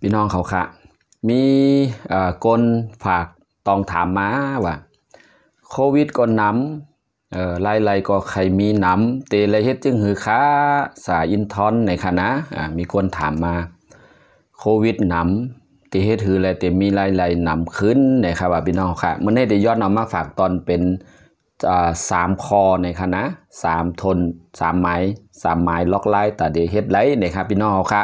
พี่น้องเขาค่ะมีกนฝากตองถามมาว่าโควิดก็น้ำเอ่อไล่ยก็ใครมีน้ำเตลไรเฮ็ดจึงหือค้าสาอินทอนในคะะอ่ามีคนถามมาโควิดน้ำเตะเฮ็ดหืออะไรเตมีไล่ยลยน้ำขึ้นในครับพี่น้องค่ะมันได้ได้ยอดนำมาฝากตอนเป็นอ่าสามคอในคณะสามทนสามไม้สามไม้ล็อกไล่แต่เดเฮ็ดไรไในครับพี่น้องค่ะ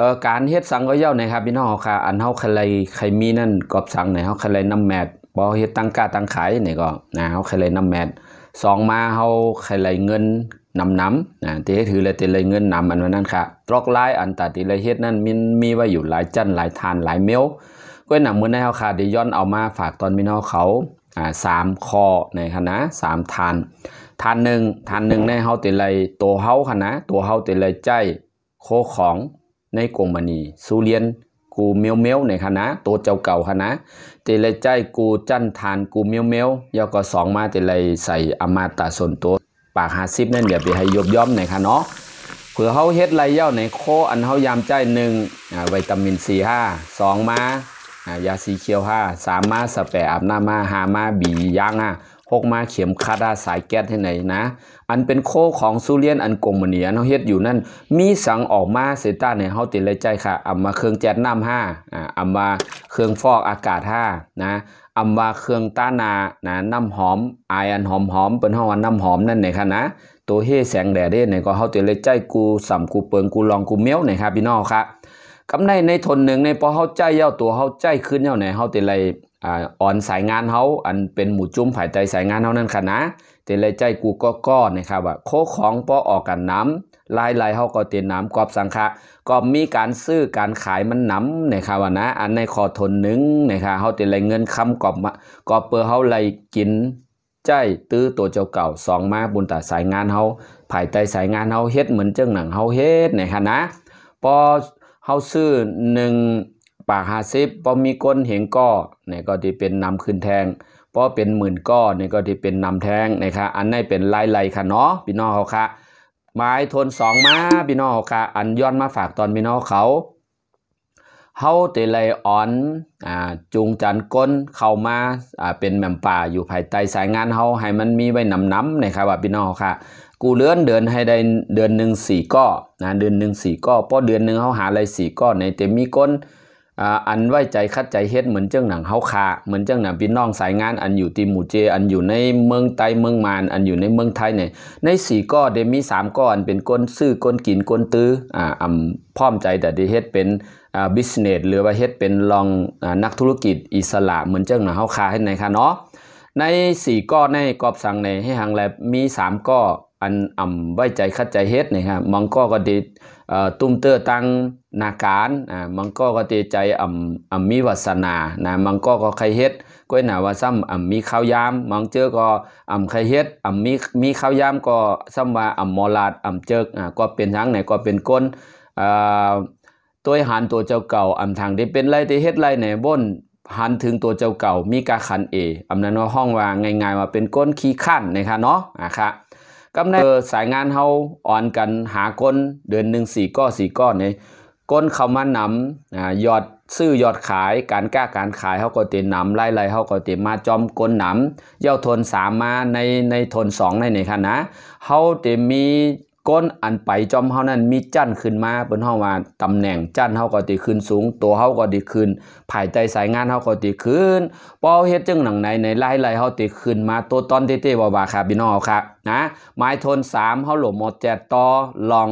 เออการเฮ็ดสังก็เย้านยครับพี่น้องเฮาค่ะอันเฮาใครใครมีนั่นกอบสังี่นเฮาใครนำแมดบ่เฮ็ดตั้งกาตั้งขายนี่ก็นะเฮาใครนำแมดสองมาเฮาใครเงินนำน้ำนะที่ถือเลยตีเลยเงินนำอันนั้นค่ะตรอกลายอันตัดตีเลยเฮ็ดนั่นมีมีไว้อยู่หลายจันหลายทานหลายเมลก็หนังมือในเฮาค่ะเดี๋ยวย้อนเอามาฝากตอนพี่น้องเขาอ่าสามคอในคณะสามทานทานหนึ่งทานหนึ่งในเฮาติเลยตัวเฮาคณะตัวเฮาติเลยใจโคของในกงมันนี่สูเลียน กูเมียวเมียวในคณะตัวเจ้าเก่าคณะเตลยใจกูจั้นทานกูเมียวเมียวยอก็สองมาเตลยใส่อมาตาส่วนตัวปากหาซิบนั่นเดี๋ยวไปให้ยบย่อมในคณะเนาะเผื่อเขาเฮ็ดไรเย้าในโคอันเขายามใจหนึ่งวิตามินซีห้าสองมายาสีเขียวห้าสามมา สแปรอาบหน้ามาหามาบีย่างอ่ะพกมาเข็มคาดาสายแก๊สให้ไหนนะ อันเป็นโคของซูเลียนอันกงมเนียเนาะเฮ็ดอยู่นั่น มีสังออกมาเซต้าในเฮาติดเลยใจค่ะอำมาเครื่องแจ๊ดน้ำห้าอ่าอำมาเครื่องฟอกอากาศห้านะอำมาเครื่องต้านานะน้ำหอมไออันหอมหอมเป็นห้องอันน้ำหอมนั่นไหนคะนะ ตัวเฮแสงแดดเดี่ยนก็เฮาติดเลยใจกูสำ กูเปิงกูลองกูเมี้ยวไหนครับพี่น้องครับกำในในทนหนึ่งในพอเฮาใจเย้าตัวเฮาใจขึ้นเย้าไหนเฮาติดเลยอ่อนสายงานเขาอันเป็นหมู่จุ้มภายใจสายงานเขานั่นค่ะนะเตนเลยใจกูก็ก้อนนะครับว่าโคของป้อออกกันน้ำลายลายเขาก็เตียนน้ำกอบสังคะก็มีการซื้อการขายมันน้ำนะครับว่านะอันในคอทนหนึ่งนะครับเขาเตียนไรเงินคำกอบมากอบเปอร์เขาไรกินใจตื้อตัวเจ้าเก่าสองมาบุญตาสายงานเขาภายใจสายงานเขาเฮ็ดเหมือนเจ้าหนังเขาเฮ็ดนะครับนะพอเขาซื้อหนึ่งปากหาซิบพอมีก้นเหงก้อเนี่ยก็ที่เป็นนำขึ้นแทงพอเป็นหมื่นก้อเนี่ยก็ที่เป็นนำแทงนะครับ อันนี้เป็นลายไลค่ะเนาะพี่น้องเขาค่ะไม้ทนสองมาพี่น้องเขาค่ะ อันย้อนมาฝากตอนพี่น้องเขา เฮาเตัลอ่อนอ่าจูงจันก้นเข้ามา อ่า เป็นแหม่มป่าอยู่ภายใต้สายงานเฮาให้มันมีไว้นำน้ำนะครับว่าพี่น้องค่ะ กูเลื่อนเดือนให้ได้เดือนหนึ่งสี่ก้อนะ เดือนหนึ่งสี่ก้อพอเดือนหนึ่งเขาหาอะไรสี่ก้อในเต็มมีก้นอันไว้ใจคัดใจเฮ็ดเหมือนเจ้าหนังเฮาคาเหมือนเจ้าหนังพี่น้องสายงานอันอยู่ตีหมู่เจอันอยู่ในเมืองไตเมืองมานอันอยู่ในเมืองไทยเนี่ยในสี่ก้อเดมีสามก้ออันเป็นก้นซื้อก้นกินก้นตื้ออ่าอำพร้อมใจแต่ที่เฮ็ดเป็นอ่าบิสเนสหรือว่าเฮ็ดเป็นลองอ่านักธุรกิจอิสระเหมือนเจ้าหนังเฮาคาให้ไหนคะเนาะในสี่ก้อในกอบสั่งในให้หางแลมีสามก้ออันอ่ำไว้ใจคัดใจเฮ็ดนี่ับมังก็ก็ติตุ้มเตอตั้งนาการอ่ามังก็ก็ติใจอ่ำอ่ำมีวาสนานะมังก็ก็ใครเฮ็ดก้อยหนาวาซ้ำอ่ำมีข้าวยามมังเจอ ก็อ่ำใครเฮ็ดอ่ำมีมีข้าวยามก็ซ้ำว่าอ่ำมอลาดอ่ำเจอกอ่าก็เป็นทั้งไหนก็เป็นก้นอ่าตัวหันตัวเจ้าเก่าอ่ำทางได้เป็นไรได้เฮ็ดไรไหนบ่นหันถึงตัวเจ้าเก่า มีกาขันเออ่ำนั้นว่าห้องว่าง่าย ๆว่าเป็นก้นขี้ขั้นนะครับเนาะอ่ะค่ะกำในสายงานเฮาอ่อนกันหาก้นเดือนหนึ่งสี่ก้อสี่ก้อนเนี่ยก้นเขามานำอ่ายอดซื้อยอดขายการกล้าการขายเขาก็เตียนนำไล่ไล่เขาก็เตียมมาจอมก้นนำเย้าทนสามมาในในทนสองในในคณนะเขาเตียมีก้นอันไปจอมเฮานั้นมีจั่นขึ้นมา เปิ้นเฮาว่าตำแหน่งจั่นเฮาก็ติขึ้นสูง ตัวเฮาก็ติขึ้น ภายใต้สายงานเฮาก็ติขึ้นพอเฮ็ดจังหนังไหนในไล่ไล่เฮาติขึ้นมา ตัวตอนเต้ๆบ่ว่าครับพี่น้องครับนะไม้ทน 3เฮาหลบหมดแจดต่อลอง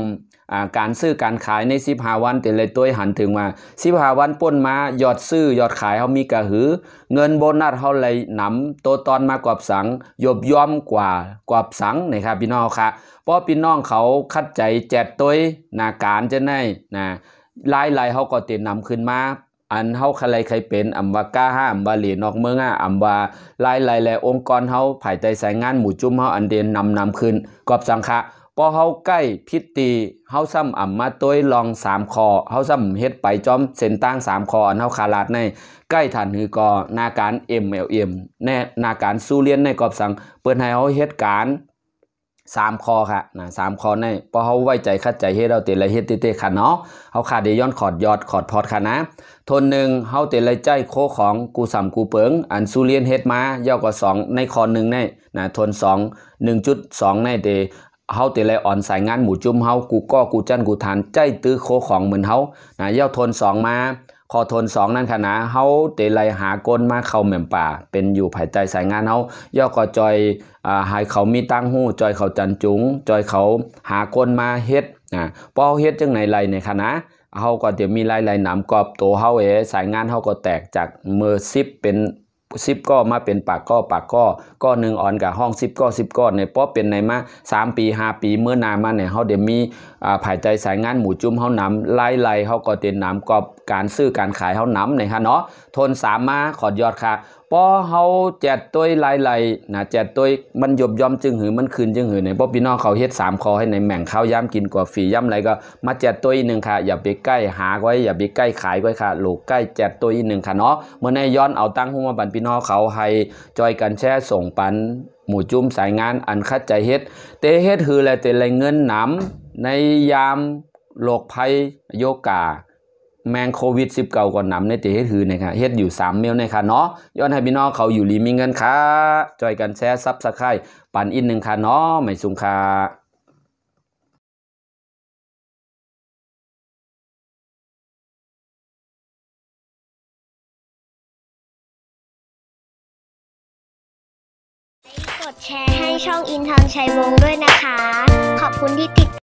การซื้อการขายในสิบหาวันแต่เลยตัวหันถึงมาสิบหาวันป้นมายอดซื้อยอดขายเขามีกระหือ เงินโบนัสเขาเลยนำตัวตอนมากรอบสังยบย่อมกว่ากรอบสังนะครับพี่น้องค่ะเพราะพี่น้องเขาคัดใจแจกตัวนาการจะได้นะลายลายเขาก็เต็มนำขึ้นมาอันเขาใครใครเป็นอัมวาก้าห้ามบาหลีนอกเมืองอ่ะอำว่าลายหลายๆองค์กรเขาภายใต้สายงานหมู่จุ่มเขาอันเดยนนำนำขึ้นกอบสัง่ะพอเขาใกล้พิตีเขาซ้ำอ่ำมาตัวลองสามคอเขาซ้ำเฮ็ดไปจอมเส้นตั้งสามคอเขาคาลาดในใกล้ฐานหือกอนาการ MLM แน่นาการสู้เลียนในกอบสัง เปิดให้เขาเฮ็ดการสามคอค่ะนะสามคอในพอเขาไว้ใจคัดใจเฮ็ดเราเตะไรเฮ็ดเตะขันเนาะเขาขาดเดย้อนขอดยอดขอดพอดค่ะนะทนหนึ่งเขาเตะไรใจโคของกูสามกูเปิง อันซูเลียนเฮ็ดมาย่อกว่าสองในคอหนึ่งในนะทนสองหนึ่งจุดสองในเตเฮาติเลยอ่อนสายงานหมู่จุ่มเฮากูก็กูจันกูทานใจตื้อโคของเหมือนเฮานะเย้าทนสองมา คอทนสองนั่นขนานเฮาเตไลหากลมาเข้าเหม่มป่า เป็นอยู่ภายใต้สายงานเฮาย่อก็จอย อ่าหายเขามีตั้งหู้ จอยเขาจันจุง จอยเขาหากลมาเฮ็ดนะพอเฮ็ดจังไหนไรในค่ะนเฮาก็เดี๋ยวมีไลไลหนามกอบโตเฮาเอสายงานเฮาก็แตกจากมือซิปเป็นสิบก็มาเป็นปากก็ปากก็ก็หนึ่งอ่อนกับห้องสิบก็สิบก็ในป๊อเป็นในมาสามปีห้าปีเมื่อนามาเนี่ยเขาเดี๋ยวมีอ่า่ายใจสายงานหมูจุ่มเขานำไล่ไล่เขาก็เต็นนำกอบการซื้อการขายเขานำเนี่ยฮะเนาะทนสามมาขอดยอดค่ะพอเฮาแจดตัวลายไหลนะแจดตัวมันหยบยอมจึงหือมันคืนจึงหือในพ่อพี่น้องเขาเฮ็ดสามคอให้ในแหม่งข้าวย่ำกินกว่าฝีย่ำไรก็ มาแจดตัวอีกหนึ่งค่ะ อย่าไปใกล้หาไว้อย่าไปใกล้ขายไว้ค่ะหลกใกล้แจดตัวอีกหนึ่งค่ะเนาะเมื่อในย้อนเอาตั้งหุ้มาบันพี่น้องเขาให้ จอยกันแช่ส่งปันหมู่จุ้มสายงานอันคัดใจเฮ็ดเตเฮ็ดหือและเตไรเงินหนำในยามโลกภัยโยกาแมงโควิด 19 ก่อนนำในเตะเฮ็ดหือนะครับเฮ็ดอยู่ 3 เมลนะคะเนาะย้อนให้พี่น้องเขาอยู่รีมิงกันค่ะจอยกันแชร์ซับสไครปันอินหนึ่งค่ะเนาะไม่สุงค่ะกดแชร์ให้ช่องอินทางชัยวงด้วยนะคะ ขอบคุณที่ติด